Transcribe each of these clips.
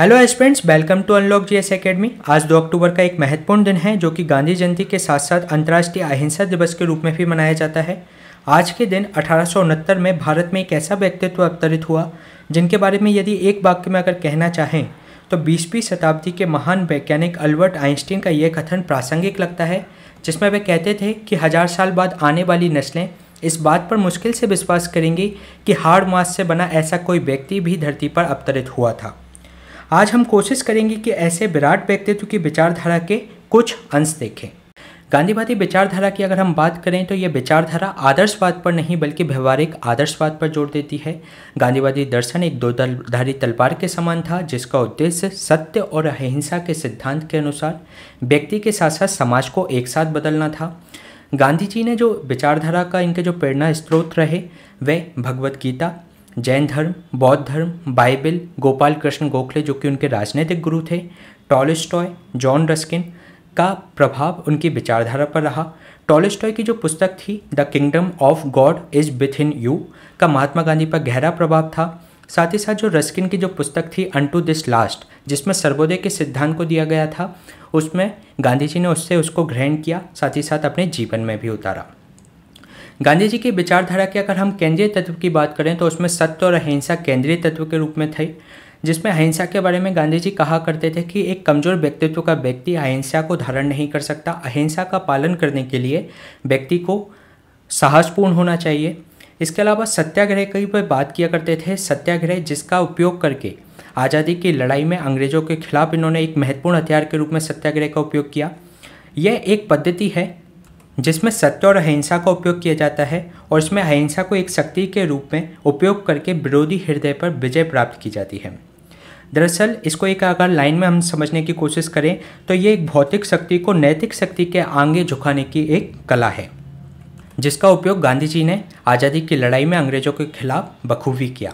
Hello students welcome to unlock GS academy आज 2 अक्टूबर का एक महत्वपूर्ण दिन है जो कि गांधी जयंती के साथ साथ अंतर्राष्ट्रीय अहिंसा दिवस के रूप में भी मनाया जाता है आज के दिन अठारह में भारत में एक ऐसा व्यक्तित्व अवतरित हुआ जिनके बारे में यदि एक वाक्य में अगर कहना चाहें तो बीसवीं शताब्दी के महान वैज्ञानिक अल्बर्ट आइंस्टीन का यह कथन प्रासंगिक लगता है जिसमें वे कहते थे कि हज़ार साल बाद आने वाली नस्लें इस बात पर मुश्किल से विश्वास करेंगी कि हार्ड मास से बना ऐसा कोई व्यक्ति भी धरती पर अवतरित हुआ था आज हम कोशिश करेंगे कि ऐसे विराट व्यक्तित्व की विचारधारा के कुछ अंश देखें गांधीवादी विचारधारा की अगर हम बात करें तो यह विचारधारा आदर्शवाद पर नहीं बल्कि व्यवहारिक आदर्शवाद पर जोर देती है गांधीवादी दर्शन एक दो दलधारी तलवार के समान था जिसका उद्देश्य सत्य और अहिंसा के सिद्धांत के अनुसार व्यक्ति के साथ साथ समाज को एक साथ बदलना था गांधी जी ने जो विचारधारा का इनके जो प्रेरणा स्रोत रहे वे भगवत गीता जैन धर्म बौद्ध धर्म बाइबल गोपाल कृष्ण गोखले जो कि उनके राजनीतिक गुरु थे टॉलिस्टॉय जॉन रस्किन का प्रभाव उनकी विचारधारा पर रहा टॉलिस्टॉय की जो पुस्तक थी the kingdom of God is within you का महात्मा गांधी पर गहरा प्रभाव था साथ ही साथ जो रस्किन की जो पुस्तक थी अनटू दिस लास्ट जिसमें सर्वोदय के सिद्धांत को दिया गया था उसमें गांधी जी ने उससे उसको ग्रहण किया साथ ही साथ अपने जीवन में भी उतारा गांधी जी की विचारधारा की अगर हम केंद्रीय तत्व की बात करें तो उसमें सत्य और अहिंसा केंद्रीय तत्व के रूप में थे जिसमें अहिंसा के बारे में गांधी जी कहा करते थे कि एक कमज़ोर व्यक्तित्व का व्यक्ति अहिंसा को धारण नहीं कर सकता अहिंसा का पालन करने के लिए व्यक्ति को साहसपूर्ण होना चाहिए इसके अलावा सत्याग्रह की भी बात किया करते थे सत्याग्रह जिसका उपयोग करके आज़ादी की लड़ाई में अंग्रेज़ों के खिलाफ इन्होंने एक महत्वपूर्ण हथियार के रूप में सत्याग्रह का उपयोग किया यह एक पद्धति है जिसमें सत्य और अहिंसा का उपयोग किया जाता है और इसमें अहिंसा को एक शक्ति के रूप में उपयोग करके विरोधी हृदय पर विजय प्राप्त की जाती है दरअसल इसको एक अगर लाइन में हम समझने की कोशिश करें तो ये एक भौतिक शक्ति को नैतिक शक्ति के आगे झुकाने की एक कला है जिसका उपयोग गांधी जी ने आज़ादी की लड़ाई में अंग्रेज़ों के खिलाफ बखूबी किया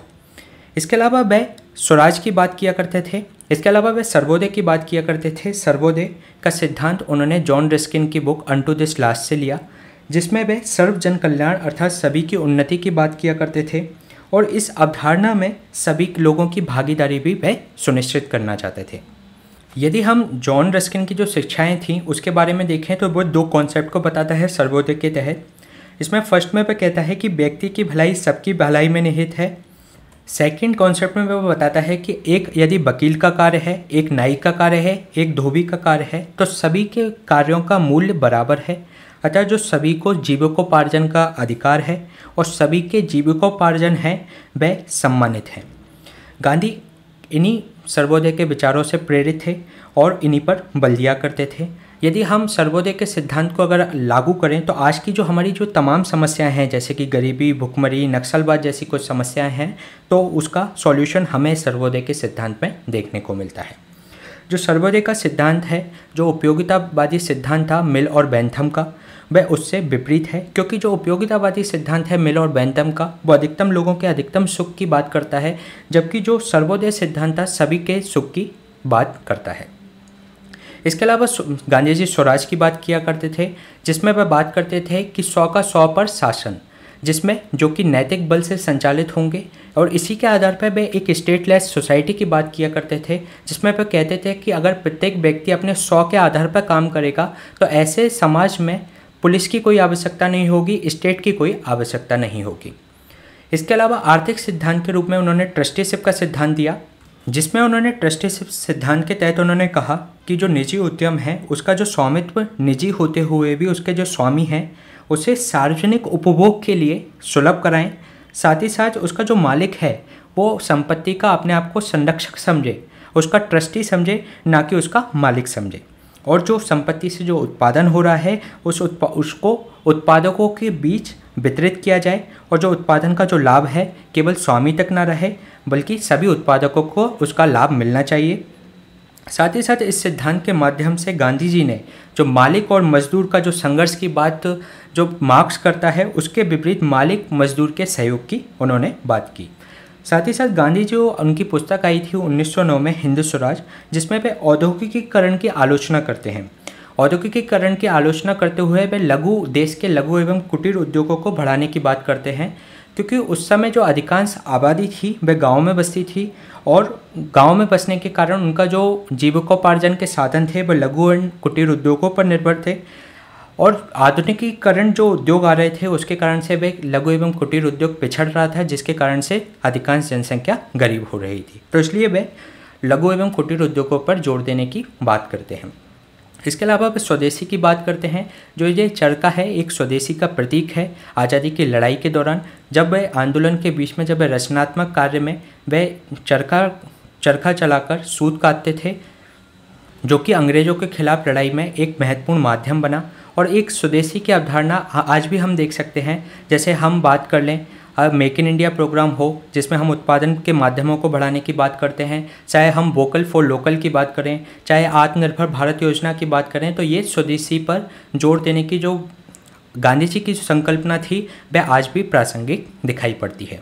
इसके अलावा वह स्वराज की बात किया करते थे इसके अलावा वे सर्वोदय की बात किया करते थे सर्वोदय का सिद्धांत उन्होंने जॉन रिस्किन की book unto this last से लिया जिसमें वे सर्व जन कल्याण अर्थात सभी की उन्नति की बात किया करते थे और इस अवधारणा में सभी लोगों की भागीदारी भी वह सुनिश्चित करना चाहते थे यदि हम जॉन रस्किन की जो शिक्षाएं थीं उसके बारे में देखें तो वो दो कॉन्सेप्ट को बताता है सर्वोदय के तहत इसमें फर्स्ट में वह कहता है कि व्यक्ति की भलाई सबकी भलाई में निहित है सेकंड कॉन्सेप्ट में वो बताता है कि एक यदि वकील का कार्य है एक नाई का कार्य है एक धोबी का कार्य है तो सभी के कार्यों का मूल्य बराबर है अतः जो सभी को जीविकोपार्जन का अधिकार है और सभी के जीविकोपार्जन है वह सम्मानित हैं गांधी इन्हीं सर्वोदय के विचारों से प्रेरित थे और इन्हीं पर बल दिया करते थे यदि हम सर्वोदय के सिद्धांत को अगर लागू करें तो आज की जो हमारी जो तमाम समस्याएं हैं जैसे कि गरीबी भुखमरी नक्सलवाद जैसी कुछ समस्याएं हैं तो उसका सॉल्यूशन हमें सर्वोदय के सिद्धांत में देखने को मिलता है जो सर्वोदय का सिद्धांत है जो उपयोगितावादी सिद्धांत था मिल और बैंथम का वह उससे विपरीत है क्योंकि जो उपयोगितावादी सिद्धांत है मिल और बैंथम का वो अधिकतम लोगों के अधिकतम सुख की बात करता है जबकि जो सर्वोदय सिद्धांत था सभी के सुख की बात करता है इसके अलावा गांधी जी स्वराज की बात किया करते थे जिसमें वह बात करते थे कि सौ का सौ पर शासन जिसमें जो कि नैतिक बल से संचालित होंगे और इसी के आधार पर वे एक स्टेटलेस सोसाइटी की बात किया करते थे जिसमें वे कहते थे कि अगर प्रत्येक व्यक्ति अपने सौ के आधार पर काम करेगा तो ऐसे समाज में पुलिस की कोई आवश्यकता नहीं होगी स्टेट की कोई आवश्यकता नहीं होगी इसके अलावा आर्थिक सिद्धांत के रूप में उन्होंने ट्रस्टीशिप का सिद्धांत दिया जिसमें उन्होंने ट्रस्टीशिप सिद्धांत के तहत उन्होंने कहा कि जो निजी उद्यम है उसका जो स्वामित्व निजी होते हुए भी उसके जो स्वामी हैं उसे सार्वजनिक उपभोग के लिए सुलभ कराएं साथ ही साथ उसका जो मालिक है वो संपत्ति का अपने आप को संरक्षक समझे उसका ट्रस्टी समझे ना कि उसका मालिक समझे और जो संपत्ति से जो उत्पादन हो रहा है उस उत्पा उसको उत्पादकों के बीच वितरित किया जाए और जो उत्पादन का जो लाभ है केवल स्वामी तक ना रहे बल्कि सभी उत्पादकों को उसका लाभ मिलना चाहिए साथ ही साथ इस सिद्धांत के माध्यम से गांधी जी ने जो मालिक और मजदूर का जो संघर्ष की बात जो मार्क्स करता है उसके विपरीत मालिक मजदूर के सहयोग की उन्होंने बात की साथ ही साथ गांधी जी उनकी पुस्तक आई थी 1909 में हिंद स्वराज जिसमें वे औद्योगिकीकरण की आलोचना करते हैं औद्योगिकीकरण की आलोचना करते हुए वे लघु देश के लघु एवं कुटीर उद्योगों को बढ़ाने की बात करते हैं क्योंकि उस समय जो अधिकांश आबादी थी वे गांव में बसती थी और गांव में बसने के कारण उनका जो जीविकोपार्जन के साधन थे वह लघु एवं कुटीर उद्योगों पर निर्भर थे और आधुनिकीकरण जो उद्योग आ रहे थे उसके कारण से वे लघु एवं कुटीर उद्योग पिछड़ रहा था जिसके कारण से अधिकांश जनसंख्या गरीब हो रही थी तो इसलिए वे लघु एवं कुटीर उद्योगों पर जोर देने की बात करते हैं इसके अलावा अब स्वदेशी की बात करते हैं जो ये चरखा है एक स्वदेशी का प्रतीक है आज़ादी की लड़ाई के दौरान जब वह आंदोलन के बीच में जब वह रचनात्मक कार्य में वह चरखा चरखा चलाकर सूत काटते थे जो कि अंग्रेज़ों के खिलाफ लड़ाई में एक महत्वपूर्ण माध्यम बना और एक स्वदेशी की अवधारणा आज भी हम देख सकते हैं जैसे हम बात कर लें मेक इन इंडिया प्रोग्राम हो जिसमें हम उत्पादन के माध्यमों को बढ़ाने की बात करते हैं चाहे हम वोकल फॉर लोकल की बात करें चाहे आत्मनिर्भर भारत योजना की बात करें तो ये स्वदेशी पर जोर देने की जो गांधी जी की जो संकल्पना थी वह आज भी प्रासंगिक दिखाई पड़ती है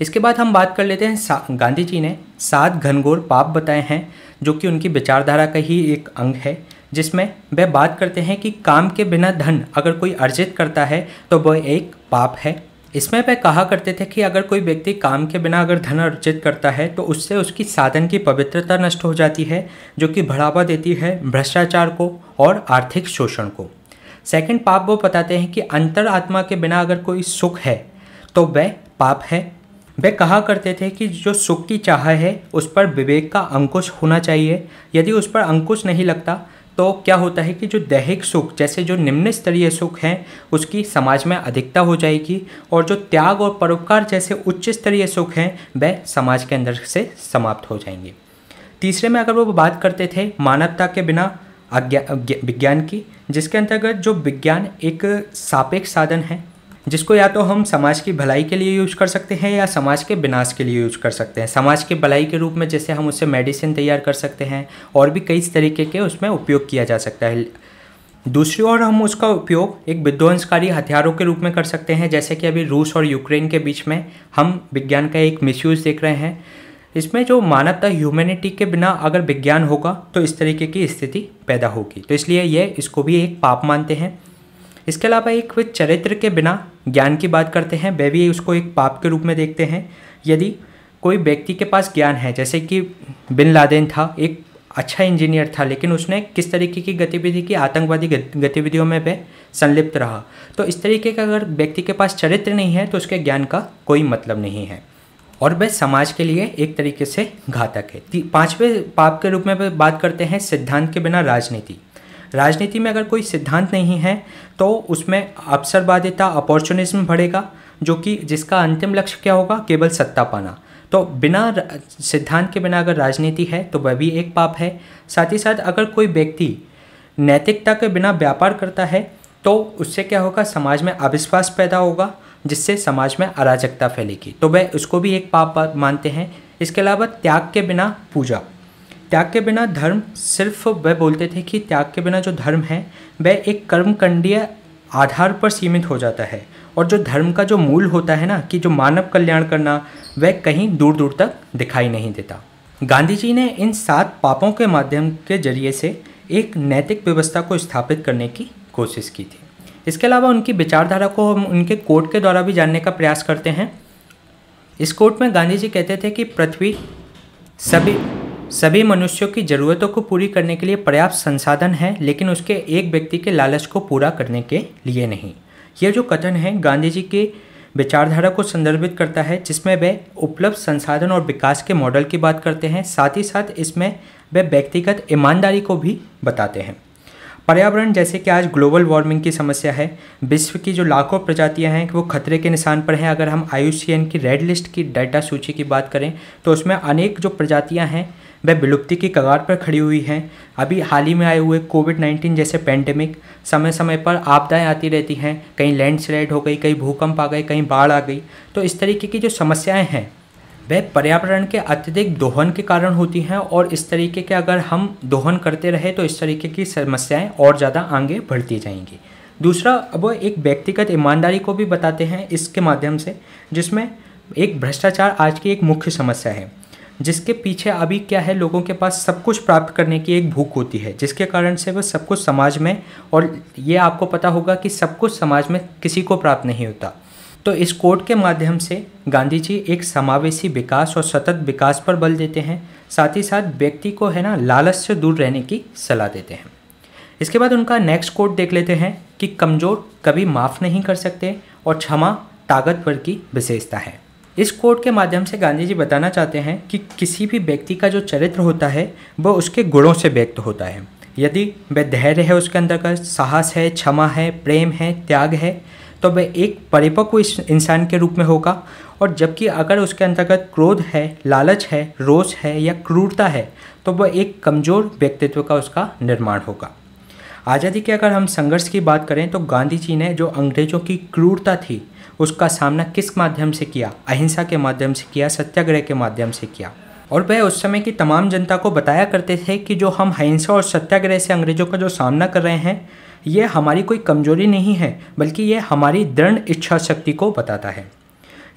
इसके बाद हम बात कर लेते हैं गांधी जी ने सात घनघोर पाप बताए हैं जो कि उनकी विचारधारा का ही एक अंग है जिसमें वह बात करते हैं कि काम के बिना धन अगर कोई अर्जित करता है तो वह एक पाप है इसमें वह कहा करते थे कि अगर कोई व्यक्ति काम के बिना अगर धन अर्जित करता है तो उससे उसकी साधन की पवित्रता नष्ट हो जाती है जो कि बढ़ावा देती है भ्रष्टाचार को और आर्थिक शोषण को सेकंड पाप वो बताते हैं कि अंतर आत्मा के बिना अगर कोई सुख है तो वह पाप है वे कहा करते थे कि जो सुख की चाह है उस पर विवेक का अंकुश होना चाहिए यदि उस पर अंकुश नहीं लगता तो क्या होता है कि जो दैहिक सुख जैसे जो निम्न स्तरीय सुख हैं उसकी समाज में अधिकता हो जाएगी और जो त्याग और परोपकार जैसे उच्च स्तरीय सुख हैं वह समाज के अंदर से समाप्त हो जाएंगे तीसरे में अगर वो बात करते थे मानवता के बिना विज्ञान की जिसके अंतर्गत जो विज्ञान एक सापेक्ष साधन है जिसको या तो हम समाज की भलाई के लिए यूज कर सकते हैं या समाज के विनाश के लिए यूज कर सकते हैं समाज के भलाई के रूप में जैसे हम उससे मेडिसिन तैयार कर सकते हैं और भी कई तरीके के उसमें उपयोग किया जा सकता है दूसरी ओर हम उसका उपयोग एक विध्वंसकारी हथियारों के रूप में कर सकते हैं जैसे कि अभी रूस और यूक्रेन के बीच में हम विज्ञान का एक मिस देख रहे हैं इसमें जो मानवता ह्यूमैनिटी के बिना अगर विज्ञान होगा तो इस तरीके की स्थिति पैदा होगी तो इसलिए ये इसको भी एक पाप मानते हैं इसके अलावा एक चरित्र के बिना ज्ञान की बात करते हैं वे भी उसको एक पाप के रूप में देखते हैं यदि कोई व्यक्ति के पास ज्ञान है जैसे कि बिन लादेन था एक अच्छा इंजीनियर था लेकिन उसने किस तरीके की गतिविधि की आतंकवादी गतिविधियों में वह संलिप्त रहा तो इस तरीके का अगर व्यक्ति के पास चरित्र नहीं है तो उसके ज्ञान का कोई मतलब नहीं है और वह समाज के लिए एक तरीके से घातक है पाँचवें पाप के रूप में बात करते हैं सिद्धांत के बिना राजनीति राजनीति में अगर कोई सिद्धांत नहीं है तो उसमें अवसरवादिता अपॉर्चुनिज्म बढ़ेगा जो कि जिसका अंतिम लक्ष्य क्या होगा केवल सत्ता पाना तो बिना सिद्धांत के बिना अगर राजनीति है तो वह भी एक पाप है साथ ही साथ अगर कोई व्यक्ति नैतिकता के बिना व्यापार करता है तो उससे क्या होगा समाज में अविश्वास पैदा होगा जिससे समाज में अराजकता फैलेगी तो वह उसको भी एक पाप मानते हैं इसके अलावा त्याग के बिना पूजा त्याग के बिना धर्म सिर्फ वह बोलते थे कि त्याग के बिना जो धर्म है वह एक कर्मकंडीय आधार पर सीमित हो जाता है और जो धर्म का जो मूल होता है ना कि जो मानव कल्याण करना वह कहीं दूर दूर तक दिखाई नहीं देता गांधी जी ने इन सात पापों के माध्यम के जरिए से एक नैतिक व्यवस्था को स्थापित करने की कोशिश की थी इसके अलावा उनकी विचारधारा को हम उनके कोर्ट के द्वारा भी जानने का प्रयास करते हैं इस कोर्ट में गांधी जी कहते थे कि पृथ्वी सभी सभी मनुष्यों की ज़रूरतों को पूरी करने के लिए पर्याप्त संसाधन है लेकिन उसके एक व्यक्ति के लालच को पूरा करने के लिए नहीं यह जो कथन है गांधी जी के विचारधारा को संदर्भित करता है जिसमें वे उपलब्ध संसाधन और विकास के मॉडल की बात करते हैं साथ ही साथ इसमें वे व्यक्तिगत ईमानदारी को भी बताते हैं पर्यावरण जैसे कि आज ग्लोबल वार्मिंग की समस्या है विश्व की जो लाखों प्रजातियां हैं वो खतरे के निशान पर हैं अगर हम आई की रेड लिस्ट की डाटा सूची की बात करें तो उसमें अनेक जो प्रजातियां हैं वह विलुप्ति की कगार पर खड़ी हुई हैं अभी हाल ही में आए हुए कोविड नाइन्टीन जैसे पैंडेमिक समय समय पर आपदाएं आती रहती हैं कहीं लैंडस्लाइड हो गई कहीं भूकंप आ गए कहीं बाढ़ आ गई तो इस तरीके की जो समस्याएं हैं वह पर्यावरण के अत्यधिक दोहन के कारण होती हैं और इस तरीके के अगर हम दोहन करते रहे तो इस तरीके की समस्याएं और ज़्यादा आगे बढ़ती जाएंगी दूसरा अब एक व्यक्तिगत ईमानदारी को भी बताते हैं इसके माध्यम से जिसमें एक भ्रष्टाचार आज की एक मुख्य समस्या है जिसके पीछे अभी क्या है लोगों के पास सब कुछ प्राप्त करने की एक भूख होती है जिसके कारण से वह सब कुछ समाज में और ये आपको पता होगा कि सब कुछ समाज में किसी को प्राप्त नहीं होता तो इस कोर्ट के माध्यम से गांधी जी एक समावेशी विकास और सतत विकास पर बल देते हैं साथ ही साथ व्यक्ति को है ना लालच से दूर रहने की सलाह देते हैं इसके बाद उनका नेक्स्ट कोर्ट देख लेते हैं कि कमज़ोर कभी माफ़ नहीं कर सकते और क्षमा ताकतवर की विशेषता है इस कोट के माध्यम से गांधी जी बताना चाहते हैं कि किसी भी व्यक्ति का जो चरित्र होता है वह उसके गुणों से व्यक्त होता है यदि वह धैर्य है उसके अंदर का साहस है क्षमा है प्रेम है त्याग है तो वह एक परिपक्व इंसान के रूप में होगा और जबकि अगर उसके अंतर्गत क्रोध है लालच है रोष है या क्रूरता है तो वह एक कमज़ोर व्यक्तित्व का उसका निर्माण होगा आज़ादी के अगर हम संघर्ष की बात करें तो गांधी जी ने जो अंग्रेज़ों की क्रूरता थी उसका सामना किस माध्यम से किया अहिंसा के माध्यम से किया सत्याग्रह के माध्यम से किया और वह उस समय की तमाम जनता को बताया करते थे कि जो हम अहिंसा और सत्याग्रह से अंग्रेजों का जो सामना कर रहे हैं ये हमारी कोई कमजोरी नहीं है बल्कि ये हमारी दृढ़ इच्छा शक्ति को बताता है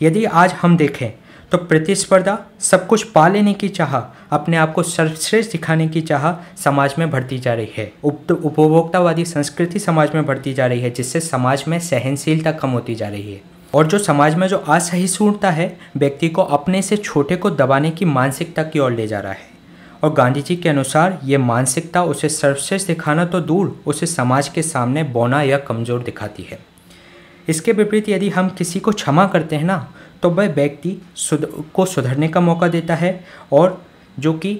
यदि आज हम देखें तो प्रतिस्पर्धा सब कुछ पा लेने की चाह अपने आप को सर्वश्रेष्ठ दिखाने की चाह समाज में बढ़ती जा रही है उप उपभोक्तावादी संस्कृति समाज में बढ़ती जा रही है जिससे समाज में सहनशीलता कम होती जा रही है और जो समाज में जो असहिष्णुता है व्यक्ति को अपने से छोटे को दबाने की मानसिकता की ओर ले जा रहा है और गांधी जी के अनुसार ये मानसिकता उसे सर्वश्रेष्ठ दिखाना तो दूर उसे समाज के सामने बोना या कमज़ोर दिखाती है इसके विपरीत यदि हम किसी को क्षमा करते हैं ना तो वह व्यक्ति सुध को सुधरने का मौका देता है और जो कि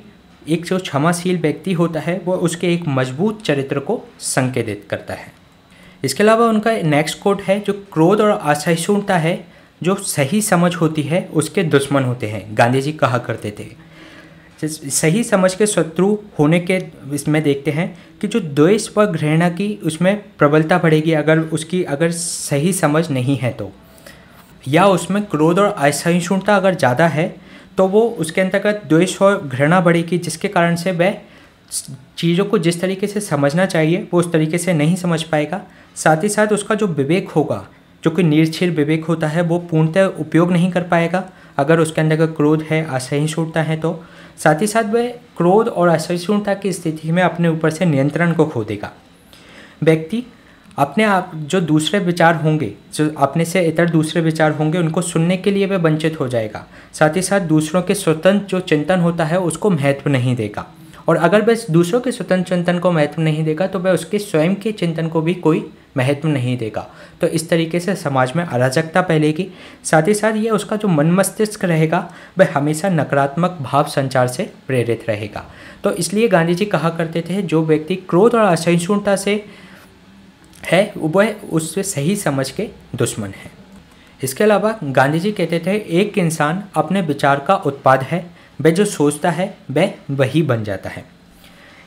एक जो क्षमाशील व्यक्ति होता है वह उसके एक मजबूत चरित्र को संकेतित करता है इसके अलावा उनका नेक्स्ट कोट है जो क्रोध और असहिष्णुता है जो सही समझ होती है उसके दुश्मन होते हैं गांधी जी कहा करते थे सही समझ के शत्रु होने के इसमें देखते हैं कि जो द्वेष व घृणा की उसमें प्रबलता बढ़ेगी अगर उसकी अगर सही समझ नहीं है तो या उसमें क्रोध और असहिष्णुता अगर ज़्यादा है तो वो उसके अंतर्गत द्वेष और घृणा बढ़ेगी जिसके कारण से वह चीज़ों को जिस तरीके से समझना चाहिए वो उस तरीके से नहीं समझ पाएगा साथ ही साथ उसका जो विवेक होगा जो कि निर्छिर विवेक होता है वो पूर्णतः उपयोग नहीं कर पाएगा अगर उसके अंदर क्रोध है असहिष्णुता है तो साथ ही साथ वह क्रोध और असहिष्णुता की स्थिति में अपने ऊपर से नियंत्रण को खो देगा व्यक्ति अपने आप जो दूसरे विचार होंगे जो अपने से इतर दूसरे विचार होंगे उनको सुनने के लिए वह वंचित हो जाएगा साथ ही साथ दूसरों के स्वतंत्र जो चिंतन होता है उसको महत्व नहीं देगा और अगर वह दूसरों के स्वतंत्र चिंतन को महत्व नहीं देगा तो वह उसके स्वयं के चिंतन को भी कोई महत्व नहीं देगा तो इस तरीके से समाज में अराजकता फैलेगी साथ ही साथ ये उसका जो मन मस्तिष्क रहेगा वह हमेशा नकारात्मक भाव संचार से प्रेरित रहेगा तो इसलिए गांधी जी कहा करते थे जो व्यक्ति क्रोध और असहिष्णुता से है वह उससे सही समझ के दुश्मन है इसके अलावा गांधी जी कहते थे एक इंसान अपने विचार का उत्पाद है वह जो सोचता है वह वही बन जाता है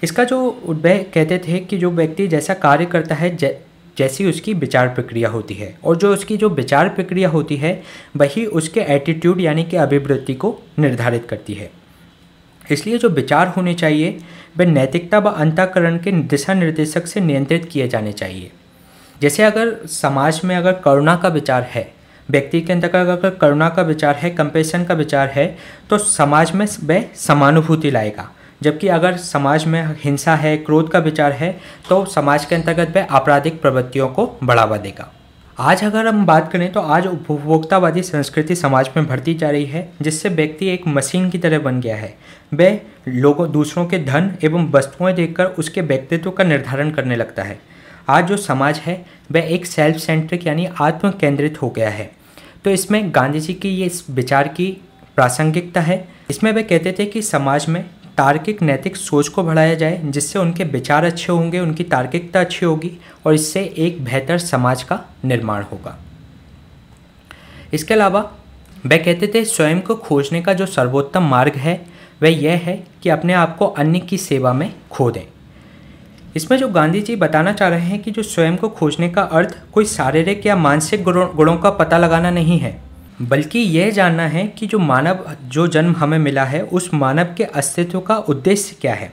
इसका जो वह कहते थे कि जो व्यक्ति जैसा कार्य करता है जैसी उसकी विचार प्रक्रिया होती है और जो उसकी जो विचार प्रक्रिया होती है वही उसके एटीट्यूड यानी कि अभिवृत्ति को निर्धारित करती है इसलिए जो विचार होने चाहिए वे नैतिकता व अंतकरण के दिशा निर्देशक से नियंत्रित किए जाने चाहिए जैसे अगर समाज में अगर करुणा का विचार है व्यक्ति के अंदर अगर करुणा का विचार है कंपेशन का विचार है तो समाज में वह समानुभूति लाएगा जबकि अगर समाज में हिंसा है क्रोध का विचार है तो समाज के अंतर्गत वह आपराधिक प्रवृत्तियों को बढ़ावा देगा आज अगर हम बात करें तो आज उपभोक्तावादी संस्कृति समाज में बढ़ती जा रही है जिससे व्यक्ति एक मशीन की तरह बन गया है वह लोगों दूसरों के धन एवं वस्तुएं देखकर उसके व्यक्तित्व का निर्धारण करने लगता है आज जो समाज है वह एक सेल्फ सेंट्रिक यानी आत्म केंद्रित हो गया है तो इसमें गांधी जी की ये इस विचार की प्रासंगिकता है इसमें वे कहते थे कि समाज में तार्किक नैतिक सोच को बढ़ाया जाए जिससे उनके विचार अच्छे होंगे उनकी तार्किकता अच्छी होगी और इससे एक बेहतर समाज का निर्माण होगा इसके अलावा वह कहते थे स्वयं को खोजने का जो सर्वोत्तम मार्ग है वह यह है कि अपने आप को अन्य की सेवा में खो दें इसमें जो गांधी जी बताना चाह रहे हैं कि जो स्वयं को खोजने का अर्थ कोई शारीरिक या मानसिक गुणों का पता लगाना नहीं है बल्कि यह जानना है कि जो मानव जो जन्म हमें मिला है उस मानव के अस्तित्व का उद्देश्य क्या है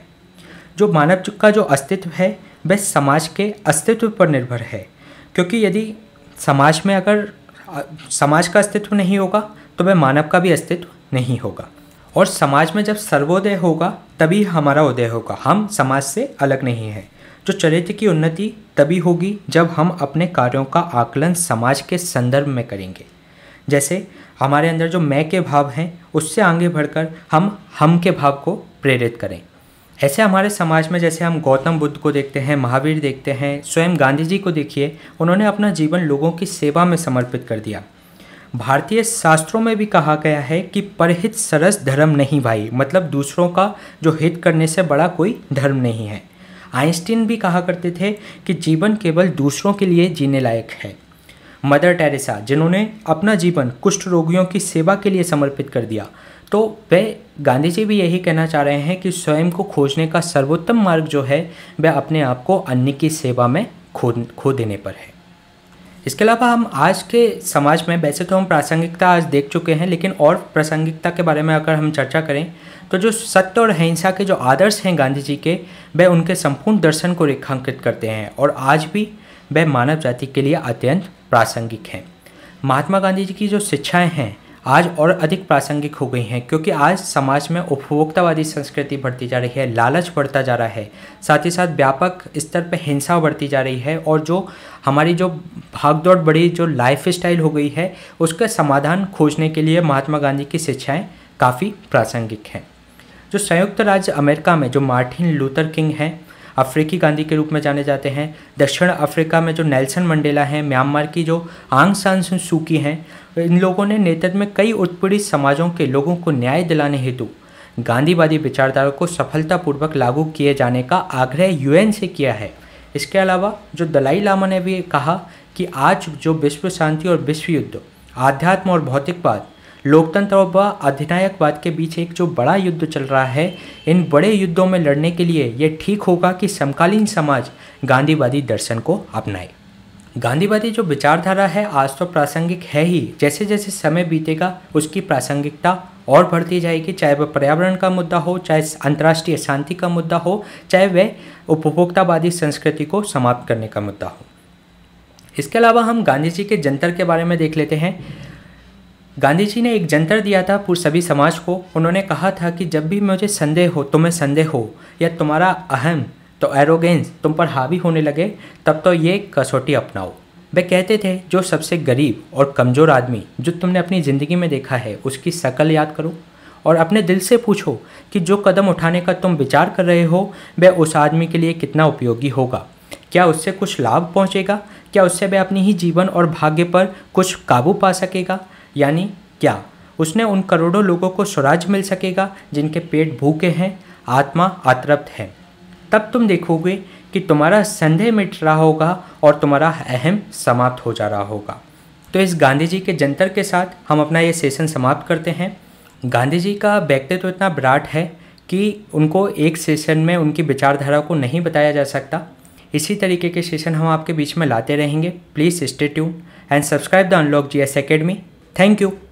जो मानव का जो अस्तित्व है वह समाज के अस्तित्व पर निर्भर है क्योंकि यदि समाज में अगर समाज का अस्तित्व नहीं होगा तो वह मानव का भी अस्तित्व नहीं होगा और समाज में जब सर्वोदय होगा तभी हमारा उदय होगा हम समाज से अलग नहीं हैं जो चरित्र की उन्नति तभी होगी जब हम अपने कार्यों का आकलन समाज के संदर्भ में करेंगे जैसे हमारे अंदर जो मैं के भाव हैं उससे आगे बढ़कर हम हम के भाव को प्रेरित करें ऐसे हमारे समाज में जैसे हम गौतम बुद्ध को देखते हैं महावीर देखते हैं स्वयं गांधी जी को देखिए उन्होंने अपना जीवन लोगों की सेवा में समर्पित कर दिया भारतीय शास्त्रों में भी कहा गया है कि परहित सरस धर्म नहीं भाई मतलब दूसरों का जो हित करने से बड़ा कोई धर्म नहीं है आइंस्टीन भी कहा करते थे कि जीवन केवल दूसरों के लिए जीने लायक है मदर टेरेसा जिन्होंने अपना जीवन कुष्ठ रोगियों की सेवा के लिए समर्पित कर दिया तो वे गांधी जी भी यही कहना चाह रहे हैं कि स्वयं को खोजने का सर्वोत्तम मार्ग जो है वह अपने आप को अन्य की सेवा में खो खो देने पर है इसके अलावा हम आज के समाज में वैसे तो हम प्रासंगिकता आज देख चुके हैं लेकिन और प्रासंगिकता के बारे में अगर हम चर्चा करें तो जो सत्य और अहिंसा के जो आदर्श हैं गांधी जी के वह उनके संपूर्ण दर्शन को रेखांकित करते हैं और आज भी वह मानव जाति के लिए अत्यंत प्रासंगिक हैं महात्मा गांधी जी की जो शिक्षाएँ हैं आज और अधिक प्रासंगिक हो गई हैं क्योंकि आज समाज में उपभोक्तावादी संस्कृति बढ़ती जा रही है लालच बढ़ता जा रहा है साथ ही साथ व्यापक स्तर पर हिंसा बढ़ती जा रही है और जो हमारी जो भागदौड़ बड़ी जो लाइफ स्टाइल हो गई है उसका समाधान खोजने के लिए महात्मा गांधी की शिक्षाएँ काफ़ी प्रासंगिक हैं जो संयुक्त राज्य अमेरिका में जो मार्टिन लूथर किंग हैं अफ्रीकी गांधी के रूप में जाने जाते हैं दक्षिण अफ्रीका में जो नेल्सन मंडेला हैं म्यांमार की जो आंग सान सूकी हैं इन लोगों ने नेतृत्व में कई उत्पीड़ित समाजों के लोगों को न्याय दिलाने हेतु गांधीवादी विचारधारा को सफलतापूर्वक लागू किए जाने का आग्रह यूएन से किया है इसके अलावा जो दलाई लामा ने भी कहा कि आज जो विश्व शांति और विश्व युद्ध आध्यात्म और भौतिकवाद लोकतंत्र व अधिनायकवाद के बीच एक जो बड़ा युद्ध चल रहा है इन बड़े युद्धों में लड़ने के लिए यह ठीक होगा कि समकालीन समाज गांधीवादी दर्शन को अपनाए गांधीवादी जो विचारधारा है आज तो प्रासंगिक है ही जैसे जैसे समय बीतेगा उसकी प्रासंगिकता और बढ़ती जाएगी चाहे वह पर्यावरण का मुद्दा हो चाहे अंतर्राष्ट्रीय शांति का मुद्दा हो चाहे वह उपभोक्तावादी संस्कृति को समाप्त करने का मुद्दा हो इसके अलावा हम गांधी जी के जंतर के बारे में देख लेते हैं गांधी जी ने एक जंतर दिया था पूरे सभी समाज को उन्होंने कहा था कि जब भी मुझे संदेह हो तुम्हें संदेह हो या तुम्हारा अहम तो एरोगेंस तुम पर हावी होने लगे तब तो ये कसौटी अपनाओ वे कहते थे जो सबसे गरीब और कमज़ोर आदमी जो तुमने अपनी ज़िंदगी में देखा है उसकी शक्ल याद करो और अपने दिल से पूछो कि जो कदम उठाने का तुम विचार कर रहे हो वह उस आदमी के लिए कितना उपयोगी होगा क्या उससे कुछ लाभ पहुंचेगा क्या उससे वह अपनी ही जीवन और भाग्य पर कुछ काबू पा सकेगा यानी क्या उसने उन करोड़ों लोगों को स्वराज मिल सकेगा जिनके पेट भूखे हैं आत्मा अतृप्त है तब तुम देखोगे कि तुम्हारा संदेह मिट रहा होगा और तुम्हारा अहम समाप्त हो जा रहा होगा तो इस गांधी जी के जंतर के साथ हम अपना ये सेशन समाप्त करते हैं गांधी जी का व्यक्तित्व तो इतना विराट है कि उनको एक सेशन में उनकी विचारधारा को नहीं बताया जा सकता इसी तरीके के सेशन हम आपके बीच में लाते रहेंगे please stay tune and subscribe the unlock G S academy Thank you.